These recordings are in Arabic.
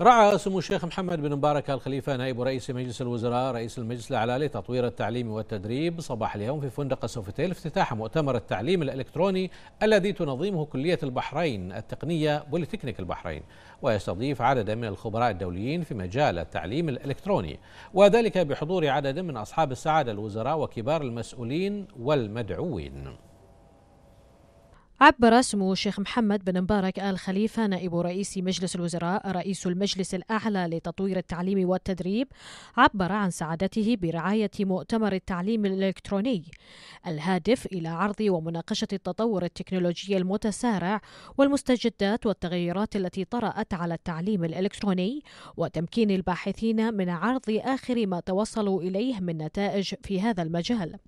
رعى سمو الشيخ محمد بن مبارك الخليفة نائب رئيس مجلس الوزراء رئيس المجلس الأعلى لتطوير التعليم والتدريب صباح اليوم في فندق سوفيتيل افتتاح مؤتمر التعليم الإلكتروني الذي تنظمه كلية البحرين التقنية بوليتكنيك البحرين ويستضيف عددا من الخبراء الدوليين في مجال التعليم الإلكتروني وذلك بحضور عدد من أصحاب السعادة الوزراء وكبار المسؤولين والمدعوين عبر سمو الشيخ محمد بن مبارك آل خليفة نائب رئيس مجلس الوزراء رئيس المجلس الأعلى لتطوير التعليم والتدريب عبر عن سعادته برعاية مؤتمر التعليم الإلكتروني الهادف إلى عرض ومناقشة التطور التكنولوجي المتسارع والمستجدات والتغيرات التي طرأت على التعليم الإلكتروني وتمكين الباحثين من عرض آخر ما توصلوا إليه من نتائج في هذا المجال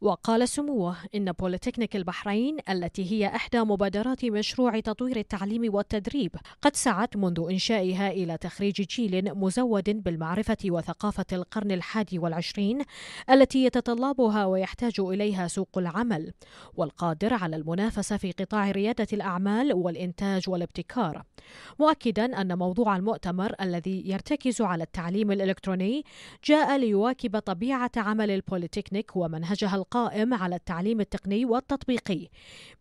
وقال سموه إن بوليتكنيك البحرين التي هي إحدى مبادرات مشروع تطوير التعليم والتدريب قد سعت منذ إنشائها إلى تخريج جيل مزود بالمعرفة وثقافة القرن الحادي والعشرين التي يتطلبها ويحتاج إليها سوق العمل والقادر على المنافسة في قطاع ريادة الأعمال والإنتاج والابتكار مؤكدا أن موضوع المؤتمر الذي يرتكز على التعليم الإلكتروني جاء ليواكب طبيعة عمل البوليتكنيك ومنهجها القائم على التعليم التقني والتطبيقي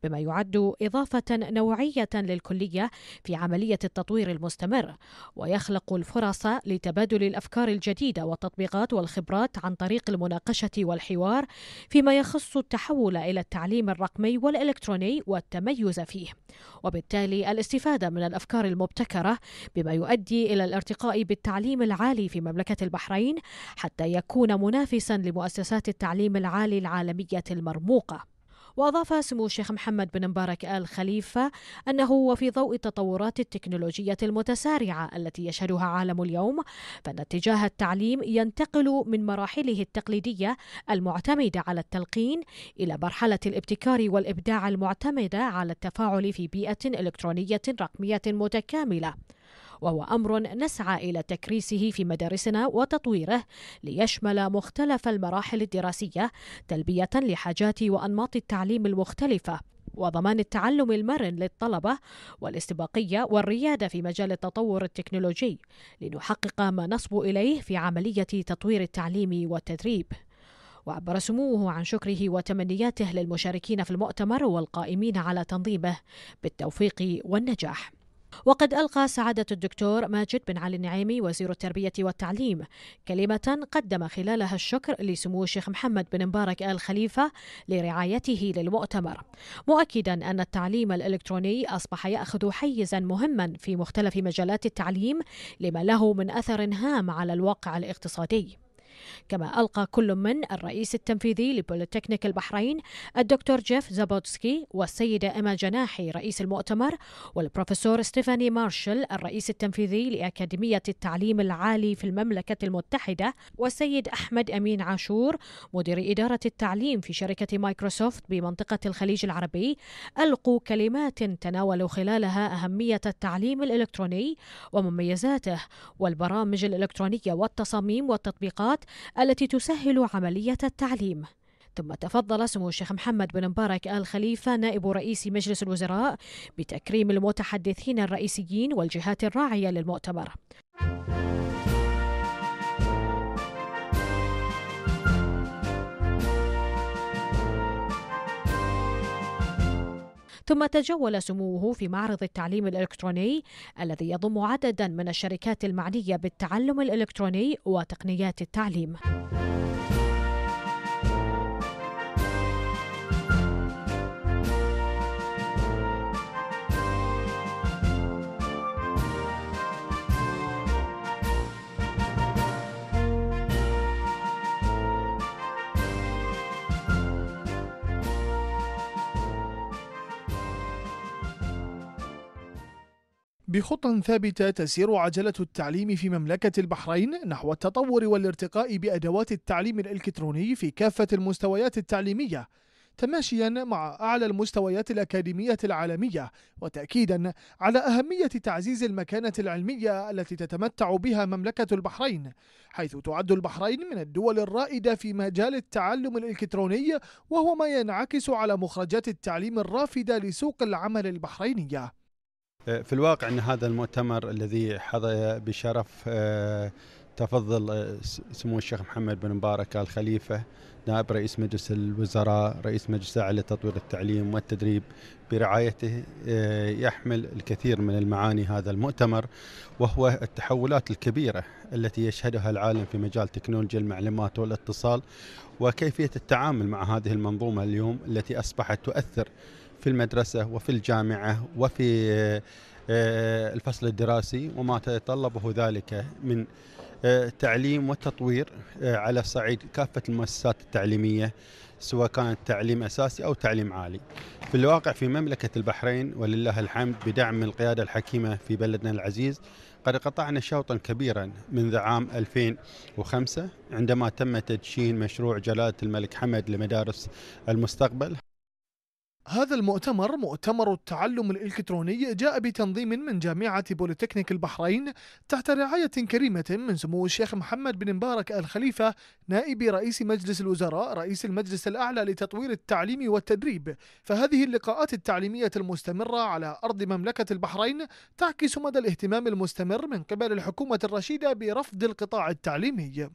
بما يعد إضافة نوعية للكلية في عملية التطوير المستمر ويخلق الفرص لتبادل الأفكار الجديدة والتطبيقات والخبرات عن طريق المناقشة والحوار فيما يخص التحول إلى التعليم الرقمي والإلكتروني والتميز فيه وبالتالي الاستفادة من الأفكار المبتكرة بما يؤدي إلى الارتقاء بالتعليم العالي في مملكة البحرين حتى يكون منافسا لمؤسسات التعليم العالي العالي العالمية المرموقة وأضاف سمو الشيخ محمد بن مبارك آل خليفة أنه وفي ضوء التطورات التكنولوجية المتسارعة التي يشهدها عالم اليوم فإن اتجاه التعليم ينتقل من مراحله التقليدية المعتمدة على التلقين إلى مرحلة الابتكار والإبداع المعتمدة على التفاعل في بيئة إلكترونية رقمية متكاملة وهو امر نسعى الى تكريسه في مدارسنا وتطويره ليشمل مختلف المراحل الدراسيه تلبيه لحاجات وانماط التعليم المختلفه وضمان التعلم المرن للطلبة والاستباقية والريادة في مجال التطور التكنولوجي لنحقق ما نصب إليه في عملية تطوير التعليم والتدريب وعبر سموه عن شكره وتمنياته للمشاركين في المؤتمر والقائمين على تنظيمه بالتوفيق والنجاح وقد ألقى سعادة الدكتور ماجد بن علي النعيمي وزير التربية والتعليم كلمة قدم خلالها الشكر لسمو الشيخ محمد بن مبارك آل خليفة لرعايته للمؤتمر مؤكدا أن التعليم الإلكتروني أصبح يأخذ حيزا مهما في مختلف مجالات التعليم لما له من أثر هام على الواقع الاقتصادي كما ألقى كل من الرئيس التنفيذي لبوليتكنيك البحرين الدكتور جيف زابوتسكي والسيدة إما جناحي رئيس المؤتمر والبروفيسور ستيفاني مارشل الرئيس التنفيذي لأكاديمية التعليم العالي في المملكة المتحدة والسيد أحمد أمين عاشور مدير إدارة التعليم في شركة مايكروسوفت بمنطقة الخليج العربي ألقوا كلمات تناولوا خلالها أهمية التعليم الإلكتروني ومميزاته والبرامج الإلكترونية والتصاميم والتطبيقات التي تسهل عملية التعليم ثم تفضل سمو الشيخ محمد بن مبارك آل خليفة نائب رئيس مجلس الوزراء بتكريم المتحدثين الرئيسيين والجهات الراعية للمؤتمر ثم تجول سموه في معرض التعليم الإلكتروني الذي يضم عددا من الشركات المعنية بالتعلم الإلكتروني وتقنيات التعليم بخطى ثابتة تسير عجلة التعليم في مملكة البحرين نحو التطور والارتقاء بأدوات التعليم الإلكتروني في كافة المستويات التعليمية تماشيا مع أعلى المستويات الأكاديمية العالمية وتأكيدا على أهمية تعزيز المكانة العلمية التي تتمتع بها مملكة البحرين حيث تعد البحرين من الدول الرائدة في مجال التعلم الإلكتروني وهو ما ينعكس على مخرجات التعليم الرافدة لسوق العمل البحرينية في الواقع ان هذا المؤتمر الذي حظي بشرف آه، تفضل آه، سمو الشيخ محمد بن مبارك ال خليفه نائب رئيس مجلس الوزراء رئيس مجلس اعلى تطوير التعليم والتدريب برعايته آه، يحمل الكثير من المعاني هذا المؤتمر وهو التحولات الكبيره التي يشهدها العالم في مجال تكنولوجيا المعلومات والاتصال وكيفيه التعامل مع هذه المنظومه اليوم التي اصبحت تؤثر في المدرسة وفي الجامعة وفي آه، آه، الفصل الدراسي وما تتطلبه ذلك من آه، تعليم وتطوير على صعيد كافة المؤسسات التعليمية سواء كانت تعليم أساسي أو تعليم عالي في الواقع في مملكة البحرين ولله الحمد بدعم القيادة الحكيمة في بلدنا العزيز قد قطعنا شوطا كبيرا منذ عام 2005 عندما تم تدشين مشروع جلالة الملك حمد لمدارس المستقبل هذا المؤتمر مؤتمر التعلم الإلكتروني جاء بتنظيم من جامعة بوليتكنيك البحرين تحت رعاية كريمة من سمو الشيخ محمد بن مبارك الخليفة نائب رئيس مجلس الوزراء رئيس المجلس الأعلى لتطوير التعليم والتدريب فهذه اللقاءات التعليمية المستمرة على أرض مملكة البحرين تعكس مدى الاهتمام المستمر من قبل الحكومة الرشيدة برفض القطاع التعليمي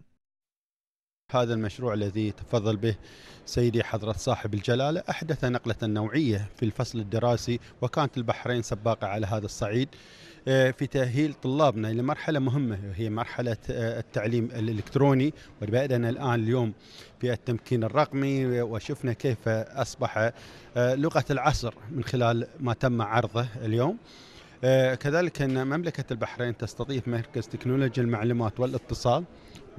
هذا المشروع الذي تفضل به سيدي حضرة صاحب الجلالة أحدث نقلة نوعية في الفصل الدراسي وكانت البحرين سباقة على هذا الصعيد آه، في تأهيل طلابنا لمرحلة مهمة هي مرحلة آه، التعليم الإلكتروني وبدأنا الآن اليوم في التمكين الرقمي وشفنا كيف أصبح آه، لغة العصر من خلال ما تم عرضه اليوم آه، كذلك أن مملكة البحرين تستضيف مركز تكنولوجيا المعلومات والاتصال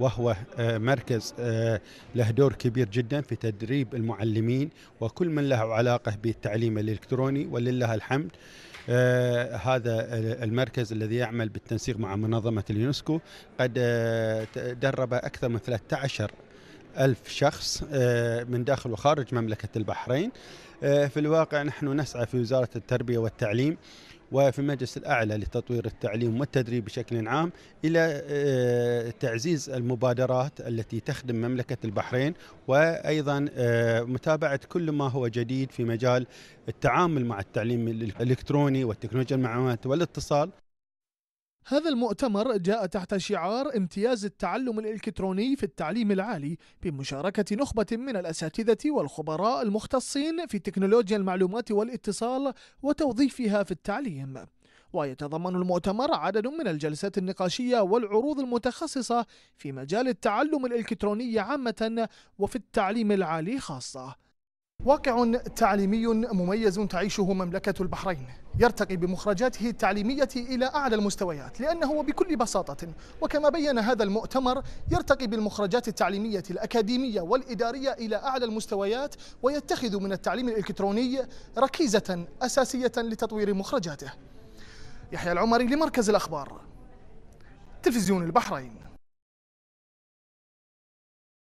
وهو آه، مركز آه، له دور كبير جدا في تدريب المعلمين وكل من له علاقة بالتعليم الإلكتروني ولله الحمد هذا المركز الذي يعمل بالتنسيق مع منظمة اليونسكو قد درب أكثر من 13 ألف شخص من داخل وخارج مملكة البحرين في الواقع نحن نسعى في وزارة التربية والتعليم وفي المجلس الأعلى لتطوير التعليم والتدريب بشكل عام إلى آه، تعزيز المبادرات التي تخدم مملكة البحرين وأيضا آه، متابعة كل ما هو جديد في مجال التعامل مع التعليم الإلكتروني والتكنولوجيا المعلومات والاتصال هذا المؤتمر جاء تحت شعار امتياز التعلم الالكتروني في التعليم العالي بمشاركه نخبه من الاساتذه والخبراء المختصين في تكنولوجيا المعلومات والاتصال وتوظيفها في التعليم ويتضمن المؤتمر عدد من الجلسات النقاشية والعروض المتخصصة في مجال التعلم الإلكتروني عامة وفي التعليم العالي خاصة واقع تعليمي مميز تعيشه مملكة البحرين يرتقي بمخرجاته التعليمية إلى أعلى المستويات لأنه بكل بساطة وكما بين هذا المؤتمر يرتقي بالمخرجات التعليمية الأكاديمية والإدارية إلى أعلى المستويات ويتخذ من التعليم الإلكتروني ركيزة أساسية لتطوير مخرجاته يحيى العمري لمركز الأخبار تلفزيون البحرين